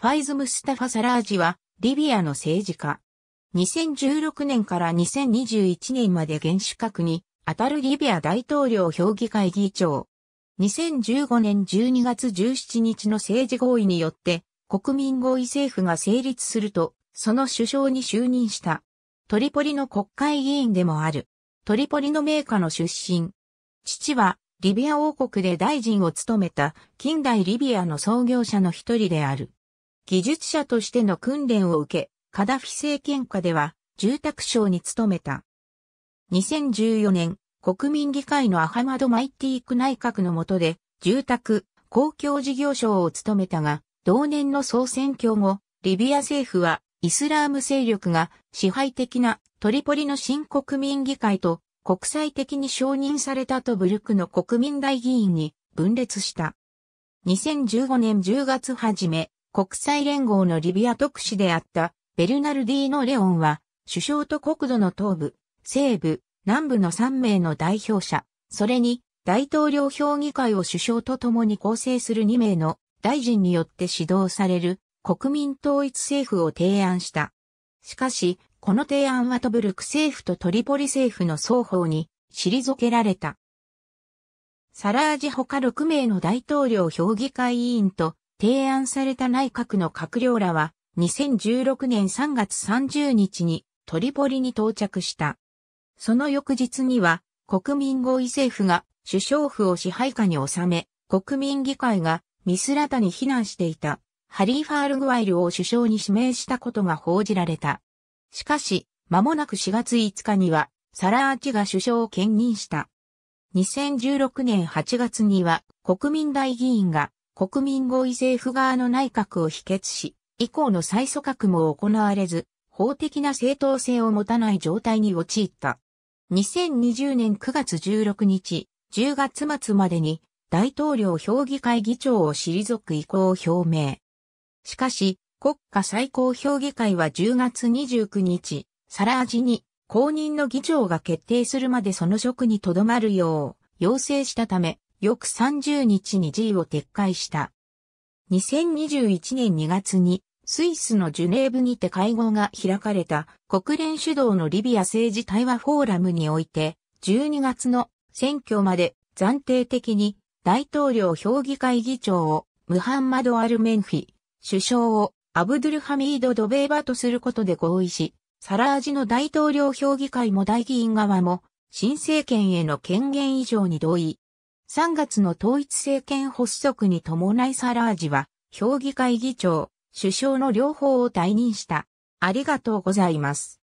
ファイズ・ムスタファ・サラージは、リビアの政治家。2016年から2021年まで原主閣に、当たるリビア大統領評議会議長。2015年12月17日の政治合意によって、国民合意政府が成立すると、その首相に就任した。トリポリの国会議員でもある。トリポリの名家の出身。父は、リビア王国で大臣を務めた近代リビアの創業者の一人である。技術者としての訓練を受け、カダフィ政権下では住宅省に勤めた。2014年、国民議会のアハマド・マイティーク内閣の下で、住宅、公共事業省を務めたが、同年の総選挙後、リビア政府は、イスラーム勢力が支配的なトリポリの新国民議会と国際的に承認されたとブルクの国民大議員に分裂した。2015年10月初め、国際連合のリビア特使であったベルナルディーノ・レオンは、首相と国土の東部、西部、南部の3名の代表者、それに大統領評議会を首相と共に構成する2名の大臣によって指導される国民統一政府を提案した。しかし、この提案はトブルク政府とトリポリ政府の双方に退けられた。サラージ他6名の大統領評議会委員と提案された内閣の閣僚らは、2016年3月30日にトリポリに到着した。その翌日には、国民合意政府が首相府を支配下に収め、国民議会がミスラタに避難していた、ハリーファール・グワイルを首相に指名したことが報じられた。しかし、間もなく4月5日には、サラーチが首相を兼任した。2016年8月には、国民大議員が国民合意政府側の内閣を否決し、以降の再組閣も行われず、法的な正当性を持たない状態に陥った。2020年9月16日、10月末までに大統領評議会議長を退く意向を表明。しかし、国家最高評議会は10月29日、サラージに公認の議長が決定するまでその職に留まるよう要請したため、翌30日に G を撤回した。2021年2月にスイスのジュネーブにて会合が開かれた国連主導のリビア政治対話フォーラムにおいて12月の選挙まで暫定的に大統領評議会議長をムハンマド・アルメンフィ、首相をアブドゥルハミード・ドベーバとすることで合意し、サラージの大統領評議会も大議員側も新政権への権限以上に同意。3月の統一政権発足に伴いサラージは、評議会議長、首相の両方を退任した。ありがとうございます。